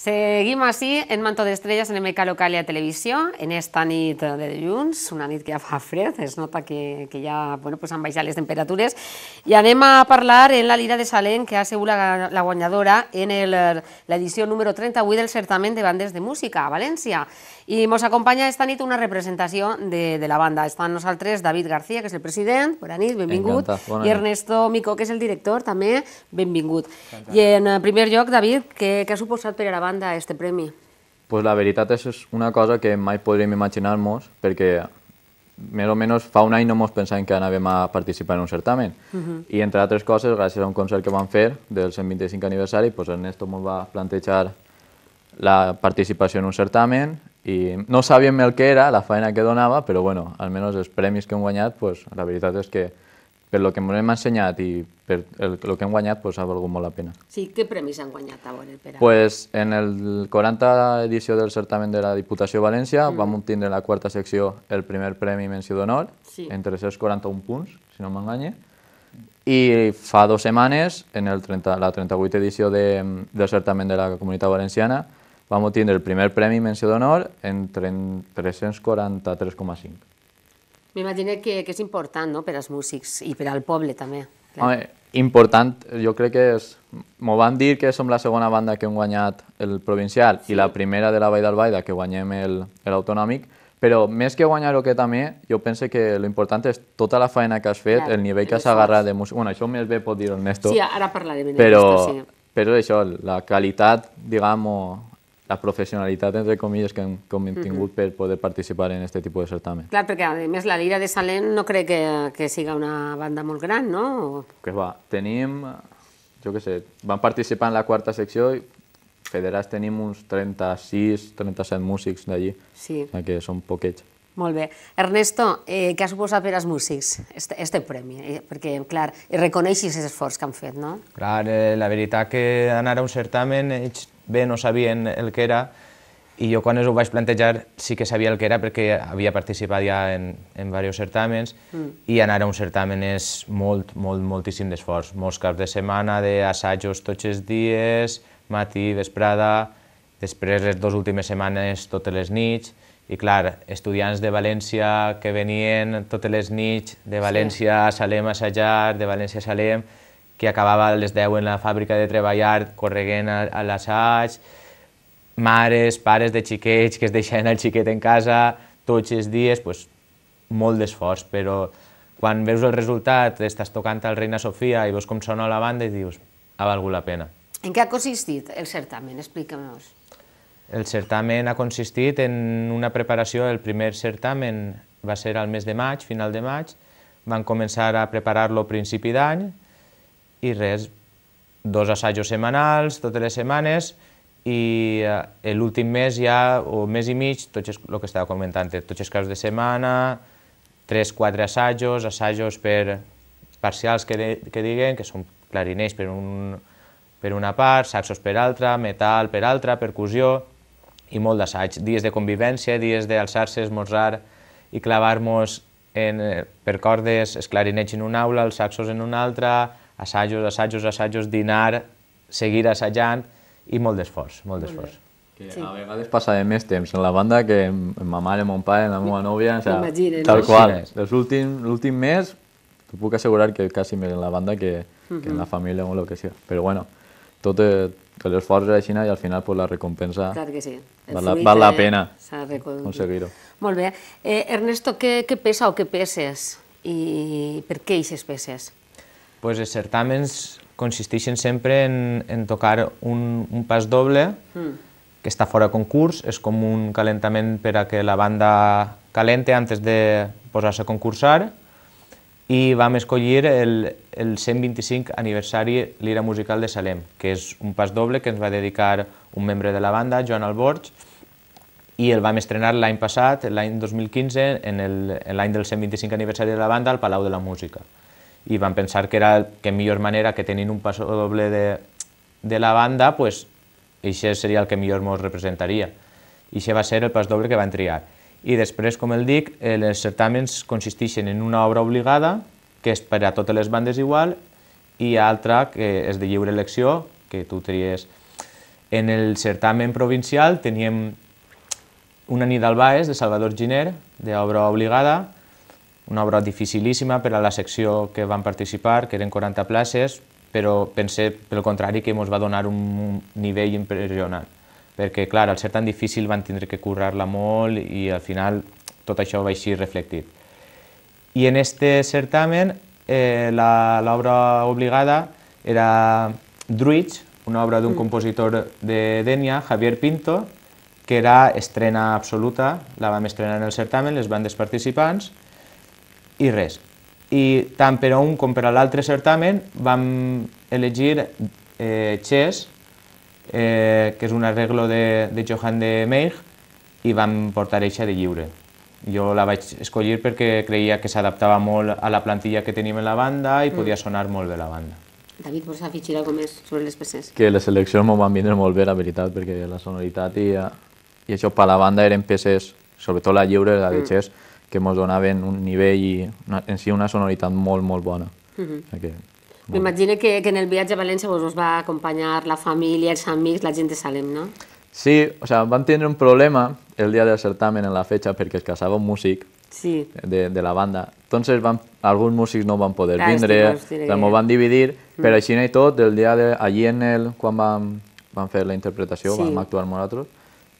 Seguim així en Manto d'Estrelles en MK Localia a Televisió, en esta nit de dilluns, una nit que ja fa fred, es nota que, que ja bueno, pues han baixat les temperatures, i anem a parlar en la Lira de Salem, que ha sigut la, la guanyadora en l'edició número 38 del certament de bandes de música a València. I ens acompanya esta nit una representació de, de la banda. Estan nosaltres David García, que és el president, bona nit, benvingut, bona i Ernesto Mico, que és el director, també, benvingut. I en eh, primer lloc, David, què, què ha suposat per a la banda este premi? Pues la veritat és una cosa que mai podríem imaginar-nos, perquè més o menys fa un any no ens pensàvem que anàvem a participar en un certamen. Uh mhm. -huh. I entre altres coses, gràcies a un concert que vam fer del 125 aniversari, pues Ernesto ens va plantejar la participació en un certamen i no sabíem el que era, la feina que donava, però bueno, almenys els premis que hem guanyat, pues, la veritat és que per el que m'hem ensenyat i per el, el que hem guanyat pues, ha valgut molt la pena. Sí, què premis han guanyat a veure, Pera? Pues, en el 40 edició del certament de la Diputació València mm. vam obtindre en la quarta secció el primer premi menció d'honor, sí. els 341 punts, si no m'enganye, i fa dues setmanes, en el 30, la 38 edició de, del certament de la Comunitat Valenciana, vam obtenir el primer premi menció d'honor en 343,5. M'imagino que, que és important no? per als músics i per al poble també. Clar. Home, important, jo crec que és... M'ho van dir que som la segona banda que hem guanyat el provincial sí. i la primera de la Vall d'Albaida que guanyem l'autonòmic, però més que guanyar o que també, jo penso que l'important és tota la feina que has fet, Clar, el nivell que has agarrat de música... Bueno, això més bé pot dir ho Ernesto. Sí, ara parlarem de sí. Però això, la qualitat, diguem-ho, la professionalitat, entre comillas, que hem, tingut per poder participar en aquest tipus de certamen. Clar, perquè a més la Lira de Salem no crec que, que siga una banda molt gran, no? Que va, tenim, jo què sé, vam participar en la quarta secció i federats tenim uns 36, 37 músics d'allí, sí. que són poquets. Molt bé. Ernesto, eh, què ha suposat per als músics este, este premi? Eh, perquè, clar, reconeixis l'esforç que han fet, no? Clar, eh, la veritat que anar a un certamen ells bé, no sabien el que era, i jo quan ho vaig plantejar sí que sabia el que era perquè havia participat ja en, en diversos certàmens mm. i anar a un certamen és molt, molt, moltíssim d'esforç. Molts caps de setmana, d'assajos tots els dies, matí, vesprada, després les dues últimes setmanes totes les nits, i clar, estudiants de València que venien totes les nits de València sí. a Salem a assajar, de València a Salem, que acabava a les 10 en la fàbrica de treballar, correguent a, a l'assaig, mares, pares de xiquets que es deixaven el xiquet en casa tots els dies, pues, molt d'esforç, però quan veus el resultat, estàs tocant al Reina Sofia i veus com sona la banda i dius, ha valgut la pena. En què ha consistit el certamen? explicam -nos. El certamen ha consistit en una preparació, el primer certamen va ser al mes de maig, final de maig, van començar a preparar-lo a principi d'any, i res, dos assajos setmanals, totes les setmanes, i eh, l'últim mes ja, o mes i mig, tot és el que estava comentant, tots els caps de setmana, tres, quatre assajos, assajos per parcials que, de, que diguen, que són clarinets per, un, per una part, saxos per altra, metal per altra, percussió, i molt d'assaig, dies de convivència, dies d'alçar-se, esmorzar i clavar-nos en, eh, per cordes, els clarinets en una aula, els saxos en una altra, assajos, assajos, assajos, dinar, seguir assajant i molt d'esforç, molt d'esforç. Que sí. a vegades passàvem més temps en la banda que amb ma mare, mon pare, la meva nòvia, o sigui, tal qual. L'últim mes, t'ho puc assegurar que quasi més en la banda que, uh -huh. que en la mm-hmm. família o el que sigui. Però bueno, tot, eh, l'esforç és així i al final pues, la recompensa Clar que sí. val, la, val la eh, pena aconseguir-ho. Molt bé. Eh, Ernesto, què, què pesa o què peses i per què eixes peses? pues els certàmens consisteixen sempre en, en tocar un, un pas doble mm. que està fora de concurs, és com un calentament per a que la banda calente antes de posar-se a concursar i vam escollir el, el 125 aniversari Lira Musical de Salem, que és un pas doble que ens va dedicar un membre de la banda, Joan Alborch, i el vam estrenar l'any passat, l'any 2015, en l'any del 125 aniversari de la banda, al Palau de la Música i van pensar que era que millor manera que tenint un passo doble de, de la banda, pues, això seria el que millor ens representaria. I això va ser el pas doble que van triar. I després, com el dic, els eh, certàmens consisteixen en una obra obligada, que és per a totes les bandes igual, i altra que és de lliure elecció, que tu tries. En el certamen provincial teníem una nit al Baes, de Salvador Giner, d'obra obligada, una obra dificilíssima per a la secció que van participar, que eren 40 places, però pensé, pel contrari, que ens va donar un nivell impressionant. Perquè, clar, al ser tan difícil van tindre que currar-la molt i al final tot això va així reflectit. I en este certamen, eh, l'obra obligada era Druids, una obra d'un mm. compositor de Denia, Javier Pinto, que era estrena absoluta, la vam estrenar en el certamen, les bandes participants, i res. I tant per a un com per a l'altre certamen vam elegir eh, Chess, eh, que és un arreglo de, de Johan de Meij, i vam portar eixa de lliure. Jo la vaig escollir perquè creia que s'adaptava molt a la plantilla que tenim en la banda i mm. podia sonar molt bé la banda. David, vols afegir alguna més sobre les peces? Que les seleccions m'ho van vindre molt bé, la veritat, perquè la sonoritat i, i això per la banda eren peces, sobretot la lliure, la de mm que ens donaven un nivell i una, en si una sonoritat molt, molt bona. Mhm. Uh -huh. M'imagino que, que en el viatge a València vos us va acompanyar la família, els amics, la gent de Salem, no? Sí, o sea, van tenir un problema el dia del certamen en la fecha perquè es casava un músic sí. de, de la banda. Entonces van, alguns músics no van poder Clar, vindre, ens van dividir, mm. però així i tot, el dia de, allí en el, quan vam, vam fer la interpretació, sí. vam actuar nosaltres,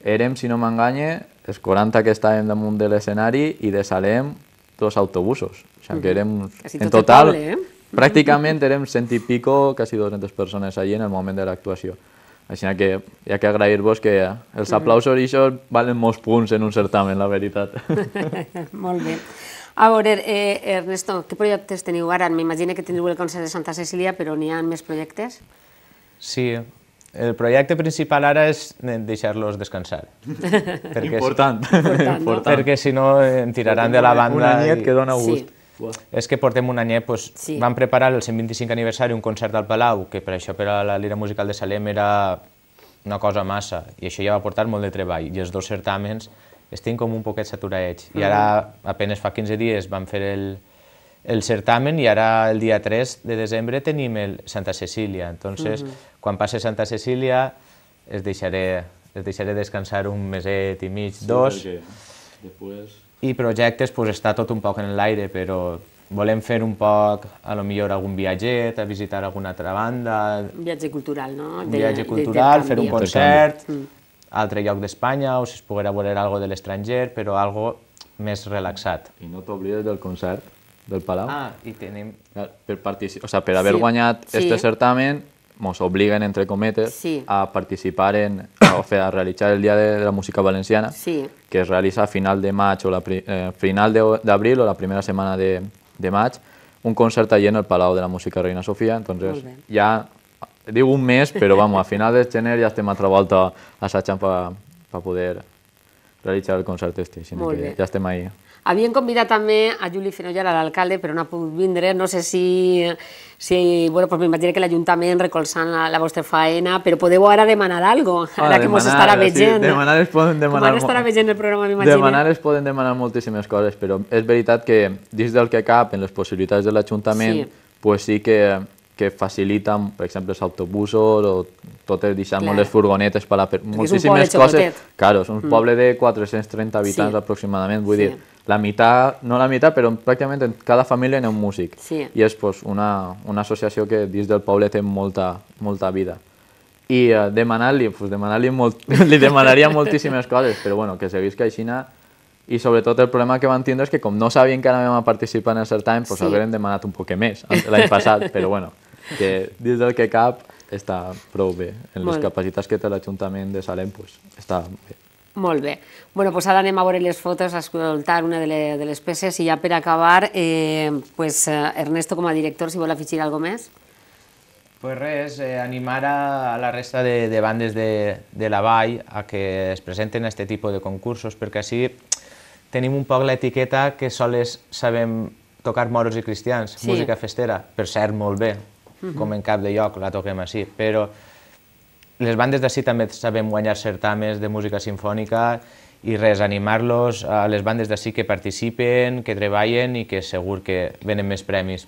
érem, si no m'enganye, els 40 que estàvem damunt de l'escenari i de Salem dos autobusos. O sigui, que érem, en total, eh? pràcticament érem cent i pico, quasi 200 persones allí en el moment de l'actuació. Així que hi ha que agrair-vos que els aplausos i això valen molts punts en un certamen, la veritat. Molt bé. A veure, eh, Ernesto, què projectes teniu ara? M'imagino que tindreu el concert de Santa Cecília, però n'hi ha més projectes? Sí, el projecte principal ara és deixar-los descansar. perquè, important. important, no? Perquè si no en eh, tiraran de la banda. Un anyet i... que dona gust. Sí. És que portem un anyet, doncs, sí. vam preparar el 125 aniversari un concert al Palau, que per això per a la Lira Musical de Salem era una cosa massa, i això ja va portar molt de treball, i els dos certàmens estem com un poquet saturadets, i mm. ara apenes fa 15 dies vam fer el, el certamen i ara el dia 3 de desembre tenim el Santa Cecília. Entonces, uh mhm. -huh. quan passe Santa Cecília, es deixaré, es deixaré descansar un meset i mig, sí, dos. después... I projectes, pues, està tot un poc en l'aire, però volem fer un poc, a lo millor algun viatget, a visitar alguna altra banda... Un viatge cultural, no? Un viatge cultural, de, de, fer un concert, mm. altre lloc d'Espanya, o si es poguera voler algo de l'estranger, però algo més relaxat. I no t'oblides del concert, del Palau. Ah, i tenim... Per, particip... o sea, per haver sí. guanyat sí. este certamen, ens obliguen, entre cometes, sí. a participar en, a, fer, a realitzar el Dia de la Música Valenciana, sí. que es realitza a final de maig o la pri, eh, final d'abril o la primera setmana de, de maig, un concert allà en el Palau de la Música Reina Sofia, entonces ja diu un mes, però vamos, a final de gener ja estem altra volta assajant per pa, poder realitzar el concert este, Molt que ja estem ahí. Havien convidat també a Juli Fenollar, l'alcalde, però no ha pogut vindre. No sé si... si bueno, pues m'imagino que l'Ajuntament recolzant la, la vostra faena, però podeu ara demanar algo, ara, ara que mos estarà vegent. Sí, demanar es poden demanar... Com estarà vegent el programa, m'imagino. Demanar es poden demanar moltíssimes coses, però és veritat que dins del que cap, en les possibilitats de l'Ajuntament, sí. pues sí que que faciliten, per exemple, els autobusos o totes, deixant les furgonetes per a per moltíssimes coses. Claro, és un mm. poble de 430 habitants sí. aproximadament, vull sí. dir, la meitat, no la meitat, però pràcticament en cada família n'hi ha un músic. Sí. I és pues, una, una associació que dins del poble té molta, molta vida. I eh, demanar-li, pues, demanar -li, molt, li demanaria moltíssimes coses, però bueno, que que així i sobretot el problema que van tindre és que com no sabien que anàvem a participar en el certamen, doncs sí. haurem demanat un poc més l'any passat, però bueno, que dins del que cap està prou bé. En les capacitats que té l'Ajuntament de Salem pues, està bé. Molt bé. Bueno, pues ara anem a veure les fotos, a escoltar una de, les, de les peces i ja per acabar, eh, pues, eh, Ernesto, com a director, si vol afegir alguna més. Pues res, eh, animar a, a la resta de, de bandes de, de la vall a que es presenten a aquest tipus de concursos, perquè així tenim un poc l'etiqueta que soles sabem tocar moros i cristians, sí. música festera, per cert, molt bé, com en cap de lloc la toquem així, però les bandes d'ací també sabem guanyar certames de música sinfònica i res, animar-los a les bandes d'ací que participen, que treballen i que segur que venen més premis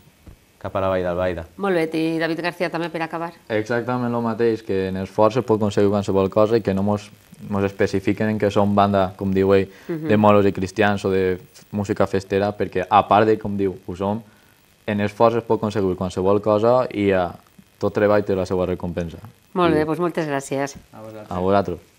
cap a la Vall d'Albaida. Molt bé, i David García també per acabar. Exactament el mateix, que en esforç es pot aconseguir qualsevol cosa i que no mos, mos especifiquen en que són banda, com diu ell, uh -huh. de moros i cristians o de música festera, perquè a part de, com diu, ho som, en esforç es pot aconseguir qualsevol cosa i a tot treball té la seva recompensa. Molt bé, I... doncs moltes gràcies. A vosaltres. A vosaltres.